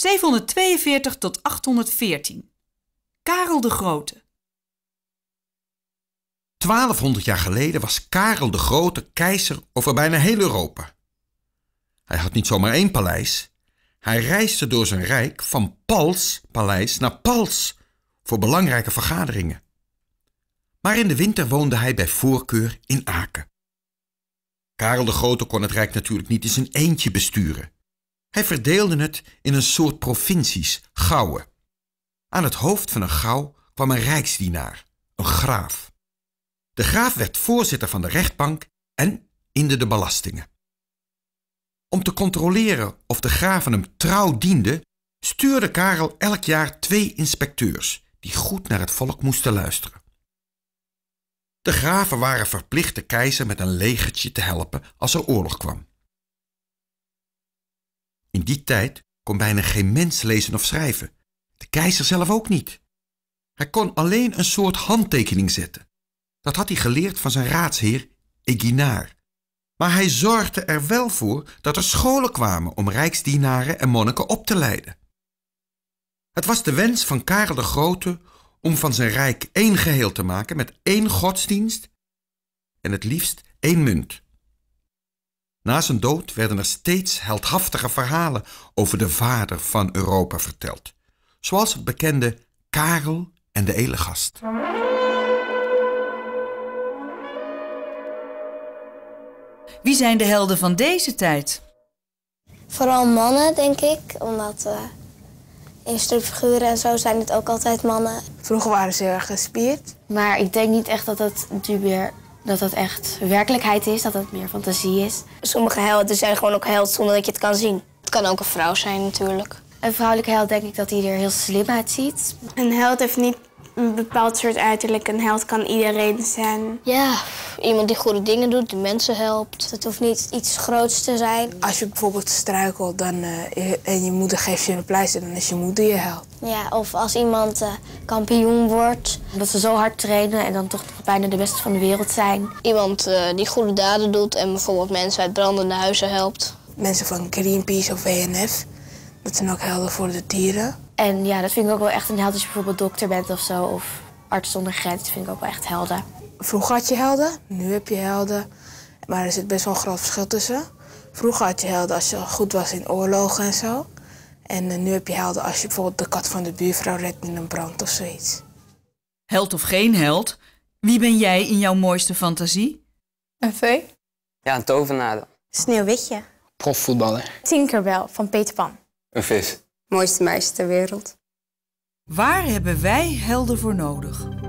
742 tot 814. Karel de Grote. 1200 jaar geleden was Karel de Grote keizer over bijna heel Europa. Hij had niet zomaar één paleis. Hij reisde door zijn rijk van pals paleis naar pals voor belangrijke vergaderingen. Maar in de winter woonde hij bij voorkeur in Aken. Karel de Grote kon het rijk natuurlijk niet in zijn eentje besturen. Hij verdeelde het in een soort provincies, gouwen. Aan het hoofd van een gauw kwam een rijksdienaar, een graaf. De graaf werd voorzitter van de rechtbank en inde de belastingen. Om te controleren of de graven hem trouw dienden, stuurde Karel elk jaar twee inspecteurs die goed naar het volk moesten luisteren. De graven waren verplicht de keizer met een legertje te helpen als er oorlog kwam. In die tijd kon bijna geen mens lezen of schrijven. De keizer zelf ook niet. Hij kon alleen een soort handtekening zetten. Dat had hij geleerd van zijn raadsheer Eginaar. Maar hij zorgde er wel voor dat er scholen kwamen om rijksdienaren en monniken op te leiden. Het was de wens van Karel de Grote om van zijn rijk één geheel te maken met één godsdienst en het liefst één munt. Na zijn dood werden er steeds heldhaftige verhalen over de vader van Europa verteld, zoals het bekende Karel en de Elegast. Wie zijn de helden van deze tijd? Vooral mannen, denk ik, omdat eh, in stripfiguren en zo zijn het ook altijd mannen. Vroeger waren ze erg gespierd. Maar ik denk niet echt dat dat nu weer dat dat echt werkelijkheid is, dat dat meer fantasie is. Sommige helden zijn gewoon ook held zonder dat je het kan zien. Het kan ook een vrouw zijn natuurlijk. Een vrouwelijke held denk ik dat hij er heel slim uitziet. Een held heeft niet een bepaald soort uiterlijk. Een held kan iedereen zijn. Ja, iemand die goede dingen doet, die mensen helpt. Het hoeft niet iets groots te zijn. Als je bijvoorbeeld struikelt dan, eh, en je moeder geeft je een pleister, dan is je moeder je held. Ja, of als iemand eh, kampioen wordt. Dat ze zo hard trainen en dan toch bijna de beste van de wereld zijn. Iemand eh, die goede daden doet en bijvoorbeeld mensen uit brandende huizen helpt. Mensen van Greenpeace of WNF. Dat zijn ook helden voor de dieren. En ja, dat vind ik ook wel echt een held als je bijvoorbeeld dokter bent of zo. Of arts zonder grens. Dat vind ik ook wel echt helden. Vroeger had je helden, nu heb je helden. Maar er zit best wel een groot verschil tussen. Vroeger had je helden als je goed was in oorlogen en zo. En eh, nu heb je helden als je bijvoorbeeld de kat van de buurvrouw redt in een brand of zoiets. Held of geen held, wie ben jij in jouw mooiste fantasie? Een vee? Ja, een tovenaar Sneeuwwitje. Profvoetballer. Tinkerbell van Peter Pan. Een vis. Mooiste meisje ter wereld. Waar hebben wij helden voor nodig?